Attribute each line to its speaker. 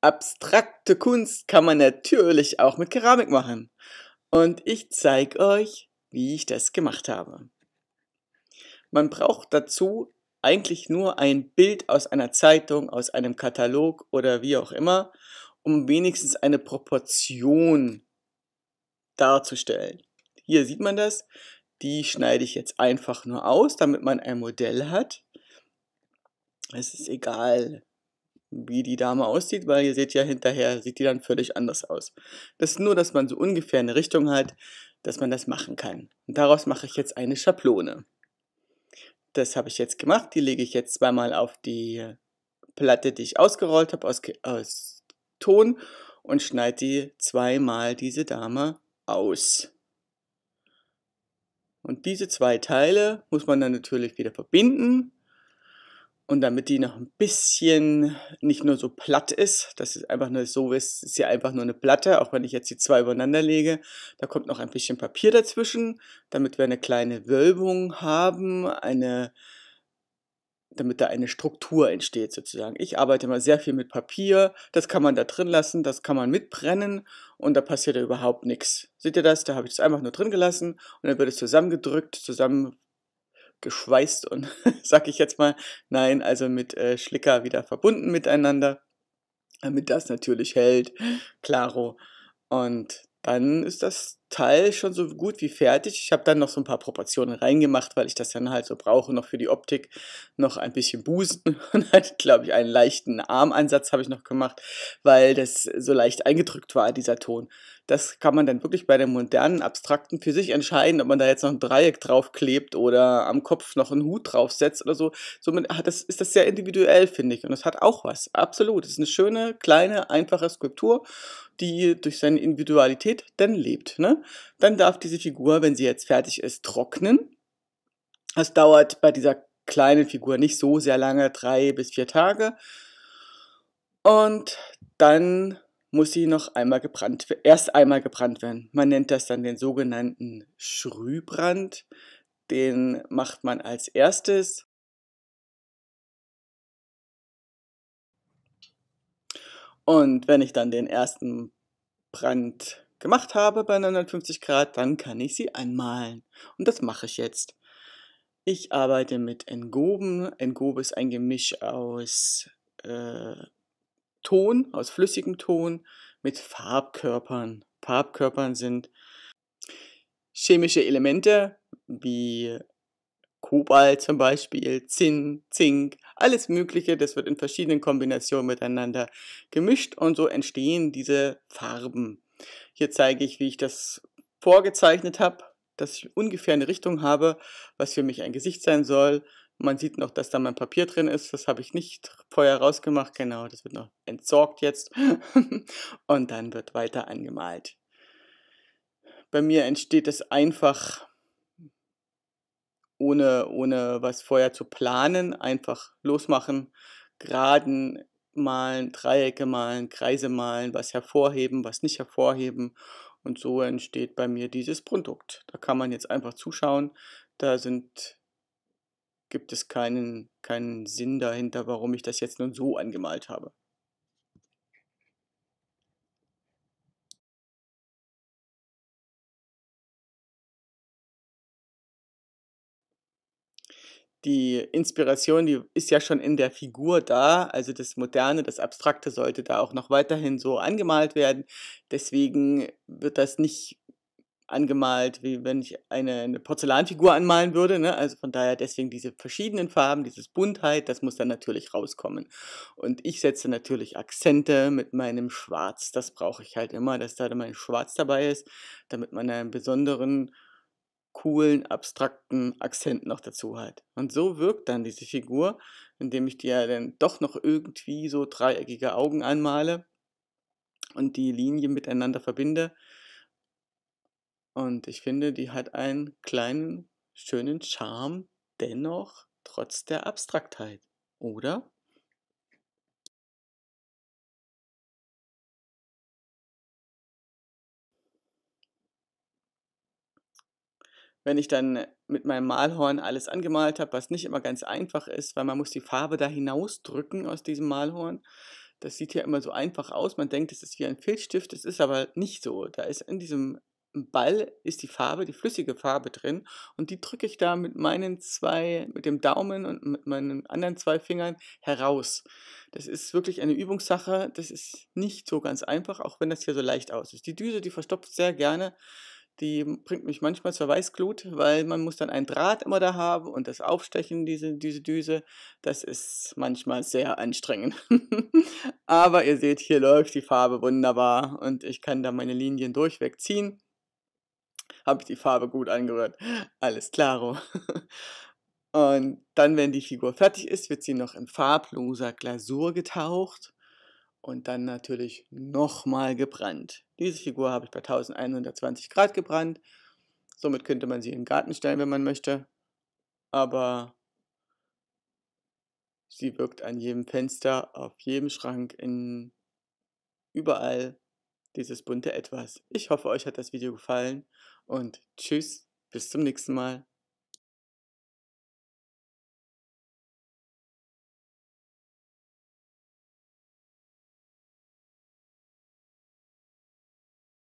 Speaker 1: Abstrakte Kunst kann man natürlich auch mit Keramik machen. Und ich zeige euch, wie ich das gemacht habe. Man braucht dazu eigentlich nur ein Bild aus einer Zeitung, aus einem Katalog oder wie auch immer, um wenigstens eine Proportion darzustellen. Hier sieht man das. Die schneide ich jetzt einfach nur aus, damit man ein Modell hat. Es ist egal, wie die Dame aussieht, weil ihr seht ja hinterher, sieht die dann völlig anders aus. Das ist nur, dass man so ungefähr eine Richtung hat, dass man das machen kann. Und daraus mache ich jetzt eine Schablone. Das habe ich jetzt gemacht, die lege ich jetzt zweimal auf die Platte, die ich ausgerollt habe, aus, aus Ton und schneide die zweimal diese Dame aus. Und diese zwei Teile muss man dann natürlich wieder verbinden und damit die noch ein bisschen nicht nur so platt ist, das ist einfach nur so ist, sie einfach nur eine Platte, auch wenn ich jetzt die zwei übereinander lege. Da kommt noch ein bisschen Papier dazwischen, damit wir eine kleine Wölbung haben, eine, damit da eine Struktur entsteht sozusagen. Ich arbeite immer sehr viel mit Papier, das kann man da drin lassen, das kann man mitbrennen und da passiert ja überhaupt nichts. Seht ihr das? Da habe ich es einfach nur drin gelassen und dann wird es zusammengedrückt, zusammen geschweißt und sag ich jetzt mal, nein, also mit äh, Schlicker wieder verbunden miteinander, damit das natürlich hält, klaro. Und dann ist das Teil schon so gut wie fertig. Ich habe dann noch so ein paar Proportionen reingemacht, weil ich das dann halt so brauche, noch für die Optik noch ein bisschen Busen und dann, halt, glaube ich, einen leichten Armansatz habe ich noch gemacht, weil das so leicht eingedrückt war, dieser Ton. Das kann man dann wirklich bei den modernen, abstrakten für sich entscheiden, ob man da jetzt noch ein Dreieck draufklebt oder am Kopf noch einen Hut draufsetzt oder so. Somit ach, das ist das sehr individuell, finde ich. Und das hat auch was. Absolut. Es ist eine schöne, kleine, einfache Skulptur, die durch seine Individualität dann lebt. Ne? Dann darf diese Figur, wenn sie jetzt fertig ist, trocknen. Das dauert bei dieser kleinen Figur nicht so sehr lange, drei bis vier Tage. Und dann muss sie noch einmal gebrannt, erst einmal gebrannt werden. Man nennt das dann den sogenannten Schrühbrand. Den macht man als erstes. Und wenn ich dann den ersten Brand gemacht habe bei 950 Grad, dann kann ich sie anmalen. Und das mache ich jetzt. Ich arbeite mit Engoben. Engobe ist ein Gemisch aus äh, Ton, aus flüssigem Ton, mit Farbkörpern. Farbkörpern sind chemische Elemente wie Kobalt zum Beispiel, Zinn, Zink, alles Mögliche. Das wird in verschiedenen Kombinationen miteinander gemischt und so entstehen diese Farben. Hier zeige ich, wie ich das vorgezeichnet habe, dass ich ungefähr eine Richtung habe, was für mich ein Gesicht sein soll. Man sieht noch, dass da mein Papier drin ist. Das habe ich nicht vorher rausgemacht. Genau, das wird noch entsorgt jetzt. Und dann wird weiter angemalt. Bei mir entsteht es einfach ohne, ohne was vorher zu planen, einfach losmachen, geraden malen, Dreiecke malen, Kreise malen, was hervorheben, was nicht hervorheben. Und so entsteht bei mir dieses Produkt. Da kann man jetzt einfach zuschauen. Da sind, gibt es keinen, keinen Sinn dahinter, warum ich das jetzt nun so angemalt habe. die Inspiration, die ist ja schon in der Figur da. Also das Moderne, das Abstrakte sollte da auch noch weiterhin so angemalt werden. Deswegen wird das nicht angemalt, wie wenn ich eine, eine Porzellanfigur anmalen würde. Ne? Also von daher deswegen diese verschiedenen Farben, dieses Buntheit, das muss dann natürlich rauskommen. Und ich setze natürlich Akzente mit meinem Schwarz. Das brauche ich halt immer, dass da mein Schwarz dabei ist, damit man einen besonderen coolen, abstrakten Akzent noch dazu hat. Und so wirkt dann diese Figur, indem ich dir dann doch noch irgendwie so dreieckige Augen anmale und die Linien miteinander verbinde. Und ich finde, die hat einen kleinen, schönen Charme, dennoch trotz der Abstraktheit, oder? wenn ich dann mit meinem Malhorn alles angemalt habe, was nicht immer ganz einfach ist, weil man muss die Farbe da hinausdrücken aus diesem Malhorn. Das sieht ja immer so einfach aus. Man denkt, es ist wie ein Filzstift, es ist aber nicht so. Da ist in diesem Ball ist die Farbe, die flüssige Farbe drin und die drücke ich da mit meinen zwei, mit dem Daumen und mit meinen anderen zwei Fingern heraus. Das ist wirklich eine Übungssache, das ist nicht so ganz einfach, auch wenn das hier so leicht aus ist. Die Düse, die verstopft sehr gerne, die bringt mich manchmal zur Weißglut, weil man muss dann ein Draht immer da haben und das Aufstechen, diese, diese Düse, das ist manchmal sehr anstrengend. Aber ihr seht, hier läuft die Farbe wunderbar und ich kann da meine Linien durchweg ziehen. Habe ich die Farbe gut angerührt. Alles klaro. und dann, wenn die Figur fertig ist, wird sie noch in farbloser Glasur getaucht und dann natürlich nochmal gebrannt. Diese Figur habe ich bei 1120 Grad gebrannt. Somit könnte man sie in den Garten stellen, wenn man möchte. Aber sie wirkt an jedem Fenster, auf jedem Schrank, in überall dieses bunte Etwas. Ich hoffe, euch hat das Video gefallen und tschüss, bis zum nächsten Mal.